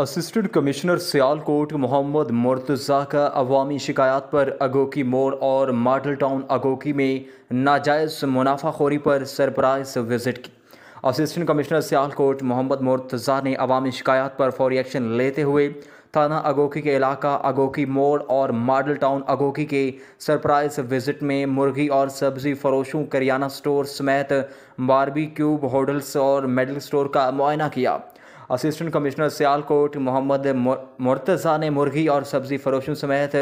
assistant commissioner Sialkot Mohammad Murtaza का अवामी शिकायत पर अगोकी मोड़ और मॉडल टाउन अगोकी में नाजायज़ मुनाफाखोरी पर सरप्राइज विज़िट की असिस्टेंट कमिश्नर सियालकोट मोहम्मद मुर्तज़ा ने अवामी शिकायत पर फौरी एक्शन लेते हुए थाना अगोकी के इलाका अगोकी मोड़ और मॉडल टाउन अगोकी के सरप्राइज विजिट में मुर्गी और सब्जी फरोशों करियाना स्टोर समेत बारबी क्यूब होटल्स और मेडल स्टोर का मुआयना किया असिस्टेंट कमिश्नर सियालकोट मोहम्मद मुर्तज़ा ने मुर्गी और सब्ज़ी फरोशों समेत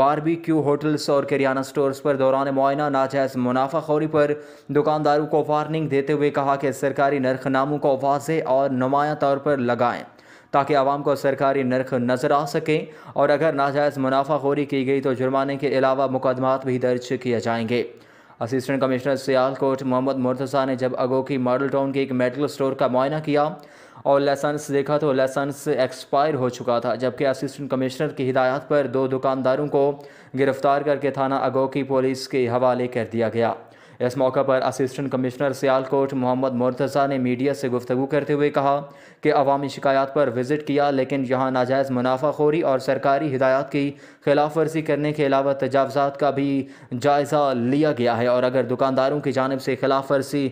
बारबेक्यू होटल्स और किराना स्टोर्स पर दौरान मुआयना नाजायज़ मुनाफाखोरी पर दुकानदारों को वार्निंग देते हुए कहा कि सरकारी नामों को वाजे और नुमाया तौर पर लगाएँ ताकि आवाम को सरकारी नर्ख नज़र आ सके और अगर नाजायज़ मुनाफाखोरी की गई तो जुर्माने के अलावा मुकदमात भी दर्ज किए जाएंगे असिस्टेंट कमिश्नर सियालकोट मोहम्मद मुर्तज़ा ने जब अगोकी मॉडल टाउन के एक मेडिकल स्टोर का मुआयना किया और लाइसेंस देखा तो लाइसेंस एक्सपायर हो चुका था जबकि असिस्टेंट कमिश्नर की हिदायत पर दो दुकानदारों को गिरफ्तार करके थाना अगोकी पुलिस के हवाले कर दिया गया इस मौके पर असिस्टेंट कमिश्नर सियालकोट मोहम्मद मुर्तज़ा ने मीडिया से गुफ्तु करते हुए कहा कि अवामी शिकायत पर विजिट किया लेकिन यहाँ नाजायज़ मुनाफाखोरी और सरकारी हिदायत की खिलाफ वर्जी करने के अलावा तजावज़ात का भी जायज़ा लिया गया है और अगर दुकानदारों की जानब से खिलाफ वर्जी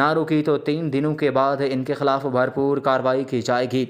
ना रुकी तो तीन दिनों के बाद इनके खिलाफ भरपूर कार्रवाई की जाएगी